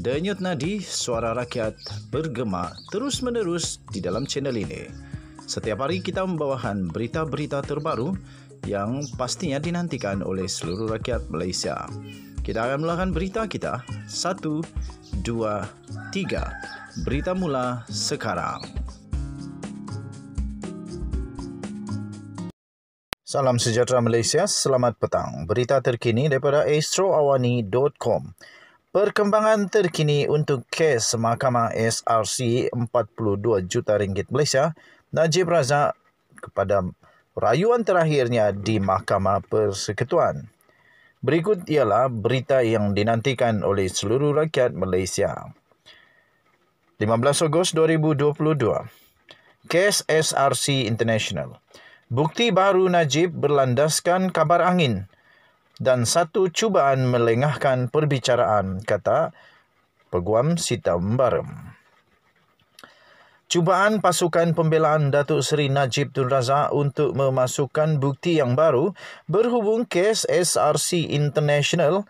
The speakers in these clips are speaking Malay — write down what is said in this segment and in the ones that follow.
Denyut nadi suara rakyat bergema terus-menerus di dalam channel ini. Setiap hari kita membawakan berita-berita terbaru yang pastinya dinantikan oleh seluruh rakyat Malaysia. Kita akan melakukan berita kita. Satu, dua, tiga. Berita mula sekarang. Salam sejahtera Malaysia, selamat petang. Berita terkini daripada astroawani.com. Perkembangan terkini untuk kes mahkamah SRC 42 juta ringgit Malaysia, Najib Razak kepada rayuan terakhirnya di Mahkamah Persekutuan. Berikut ialah berita yang dinantikan oleh seluruh rakyat Malaysia. 15 Ogos 2022 Kes SRC International Bukti baru Najib berlandaskan kabar angin dan satu cubaan melengahkan perbicaraan, kata Peguam Sitambaram. Cubaan pasukan pembelaan Datuk Seri Najib Tun Razak untuk memasukkan bukti yang baru berhubung kes SRC International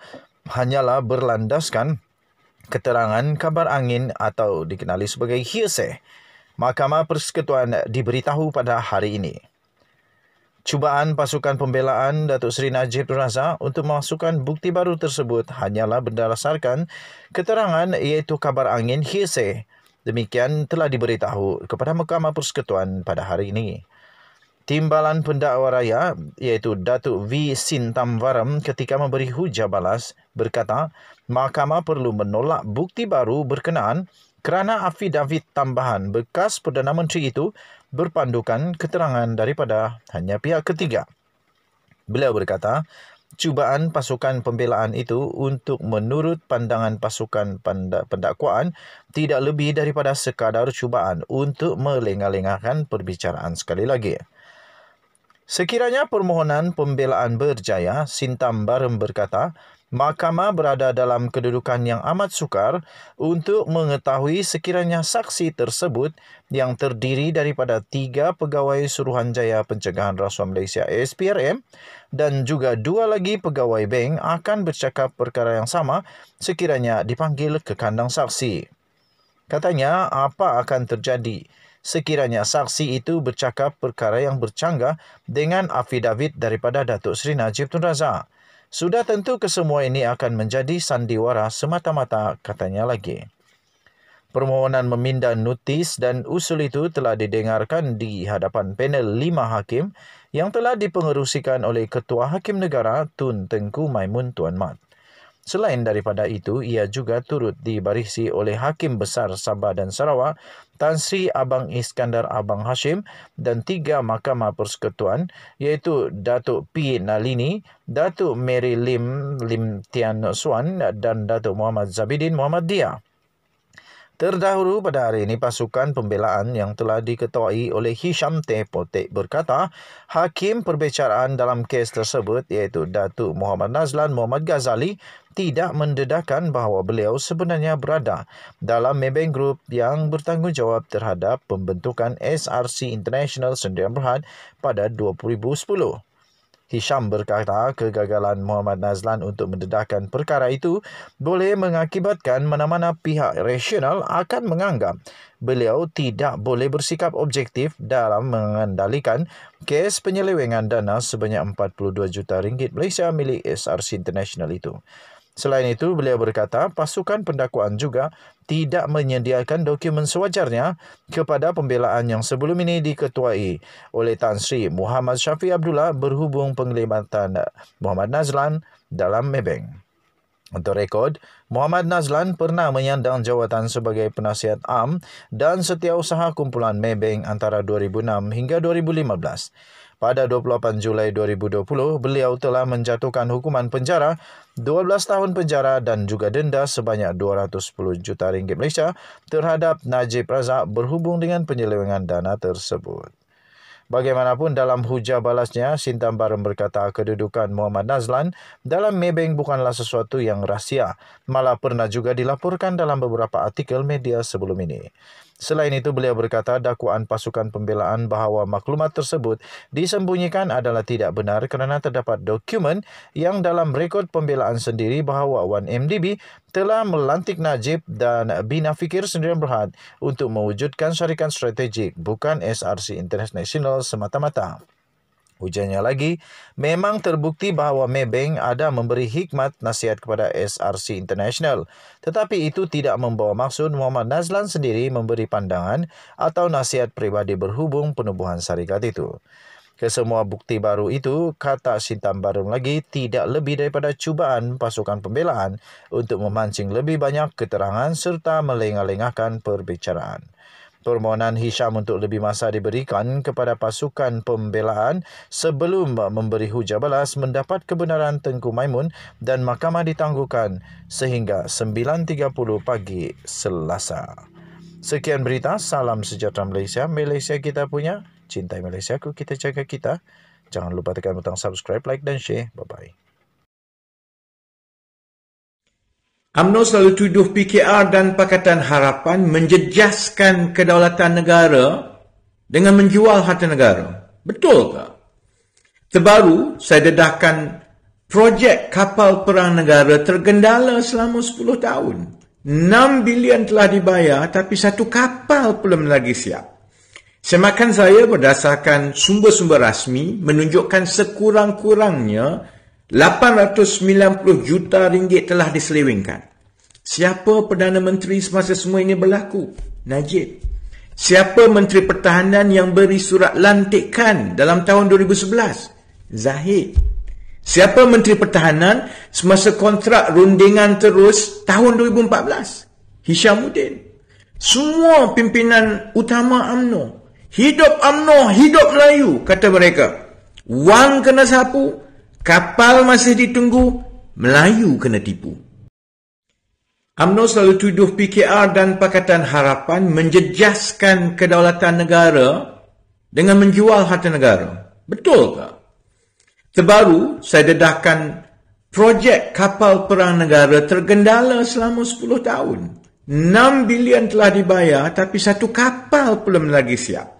hanyalah berlandaskan keterangan kabar angin atau dikenali sebagai hearsay. Mahkamah Persekutuan diberitahu pada hari ini. Cubaan pasukan pembelaan Datuk Seri Najib Razak untuk memasukkan bukti baru tersebut hanyalah berdasarkan keterangan iaitu kabar angin hearsay. Demikian telah diberitahu kepada Mahkamah Persekutuan pada hari ini. Timbalan pendakwa raya iaitu Datuk V. Sintamvaram ketika memberi hujah balas berkata mahkamah perlu menolak bukti baru berkenaan kerana afidavit tambahan bekas Perdana Menteri itu berpandukan keterangan daripada hanya pihak ketiga. Beliau berkata, cubaan pasukan pembelaan itu untuk menurut pandangan pasukan pendakwaan tidak lebih daripada sekadar cubaan untuk melengah-lengahkan perbicaraan sekali lagi. Sekiranya permohonan pembelaan berjaya, Sintam Barem berkata, mahkamah berada dalam kedudukan yang amat sukar untuk mengetahui sekiranya saksi tersebut yang terdiri daripada tiga pegawai Suruhanjaya Pencegahan Rasuah Malaysia SPRM dan juga dua lagi pegawai bank akan bercakap perkara yang sama sekiranya dipanggil ke kandang saksi. Katanya, apa akan terjadi? sekiranya saksi itu bercakap perkara yang bercanggah dengan afidavit daripada Datuk Seri Najib Tun Razak. Sudah tentu kesemua ini akan menjadi sandiwara semata-mata katanya lagi. Permohonan meminda notis dan usul itu telah didengarkan di hadapan panel lima hakim yang telah dipengerusikan oleh Ketua Hakim Negara Tun Tengku Maimun Tuan Mat. Selain daripada itu, ia juga turut dibarisi oleh Hakim Besar Sabah dan Sarawak, Tan Sri Abang Iskandar Abang Hashim dan tiga Mahkamah Persekutuan iaitu Datuk P. Nalini, Datuk Mary Lim Lim Tian Suan dan Datuk Muhammad Zabidin Muhammad Dia. Terdahulu pada hari ini pasukan pembelaan yang telah diketuai oleh Hisham T. Potek berkata hakim perbicaraan dalam kes tersebut iaitu Datuk Muhammad Nazlan Muhammad Ghazali tidak mendedahkan bahawa beliau sebenarnya berada dalam Maybank Group yang bertanggungjawab terhadap pembentukan SRC International Sendirian Berhad pada 2010. Hisham berkata kegagalan Muhammad Nazlan untuk mendedahkan perkara itu boleh mengakibatkan mana-mana pihak rasional akan menganggap beliau tidak boleh bersikap objektif dalam mengendalikan kes penyelewengan dana sebanyak 42 juta ringgit Malaysia milik SRC International itu. Selain itu, beliau berkata pasukan pendakwaan juga tidak menyediakan dokumen sewajarnya kepada pembelaan yang sebelum ini diketuai oleh Tan Sri Muhammad Syafi Abdullah berhubung penglibatan Muhammad Nazlan dalam Mebeng. Untuk rekod, Muhammad Nazlan pernah menyandang jawatan sebagai penasihat am dan setiausaha kumpulan Maybank antara 2006 hingga 2015. Pada 28 Julai 2020, beliau telah menjatuhkan hukuman penjara 12 tahun penjara dan juga denda sebanyak 210 juta ringgit Malaysia terhadap Najib Razak berhubung dengan penyelewengan dana tersebut. Bagaimanapun dalam hujah balasnya, Sintam Barum berkata kedudukan Muhammad Nazlan dalam Maybank bukanlah sesuatu yang rahsia, malah pernah juga dilaporkan dalam beberapa artikel media sebelum ini. Selain itu beliau berkata dakwaan pasukan pembelaan bahawa maklumat tersebut disembunyikan adalah tidak benar kerana terdapat dokumen yang dalam rekod pembelaan sendiri bahawa 1MDB telah melantik Najib dan Bina Fikir Sendirian Berhad untuk mewujudkan syarikat strategik bukan SRC International semata-mata. Hujannya lagi, memang terbukti bahawa Maybank ada memberi hikmat nasihat kepada SRC International. Tetapi itu tidak membawa maksud Muhammad Nazlan sendiri memberi pandangan atau nasihat peribadi berhubung penubuhan syarikat itu. Kesemua bukti baru itu, kata Sintam Barum lagi, tidak lebih daripada cubaan pasukan pembelaan untuk memancing lebih banyak keterangan serta melengah-lengahkan perbicaraan. Permohonan Hisham untuk lebih masa diberikan kepada pasukan pembelaan sebelum memberi hujah balas mendapat kebenaran Tengku Maimun dan mahkamah ditangguhkan sehingga 9.30 pagi Selasa. Sekian berita, salam sejahtera Malaysia. Malaysia kita punya, cintai Malaysia ku, kita jaga kita. Jangan lupa tekan butang subscribe, like dan share. Bye-bye. UMNO selalu tuduh PKR dan Pakatan Harapan menjejaskan kedaulatan negara dengan menjual harta negara. Betul ke? Terbaru, saya dedahkan projek kapal perang negara tergendala selama 10 tahun. 6 bilion telah dibayar tapi satu kapal belum lagi siap. Semakan saya berdasarkan sumber-sumber rasmi menunjukkan sekurang-kurangnya 890 juta ringgit telah diselewengkan. Siapa Perdana Menteri semasa semua ini berlaku? Najib. Siapa Menteri Pertahanan yang beri surat lantikan dalam tahun 2011? Zahid. Siapa Menteri Pertahanan semasa kontrak rundingan terus tahun 2014? Hishamuddin. Semua pimpinan utama UMNO. Hidup UMNO, hidup Melayu, kata mereka. Wang kena sapu, Kapal masih ditunggu, Melayu kena tipu. UMNO selalu tuduh PKR dan Pakatan Harapan menjejaskan kedaulatan negara dengan menjual harta negara. Betul ke? Terbaru, saya dedahkan projek kapal perang negara tergendala selama 10 tahun. 6 bilion telah dibayar tapi satu kapal belum lagi siap.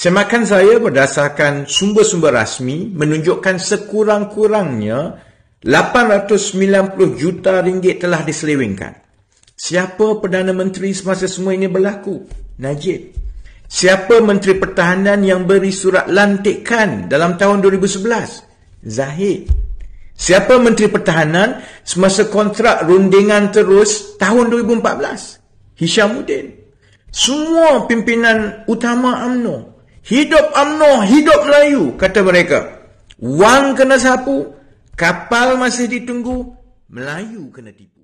Semakan saya berdasarkan sumber-sumber rasmi menunjukkan sekurang-kurangnya 890 juta ringgit telah diselewengkan. Siapa Perdana Menteri semasa semua ini berlaku? Najib. Siapa Menteri Pertahanan yang beri surat lantikan dalam tahun 2011? Zahid. Siapa Menteri Pertahanan semasa kontrak rundingan terus tahun 2014? Hishamuddin. Semua pimpinan utama UMNO Hidup amno, hidup layu, kata mereka. Wang kena sapu, kapal masih ditunggu, Melayu kena tipu.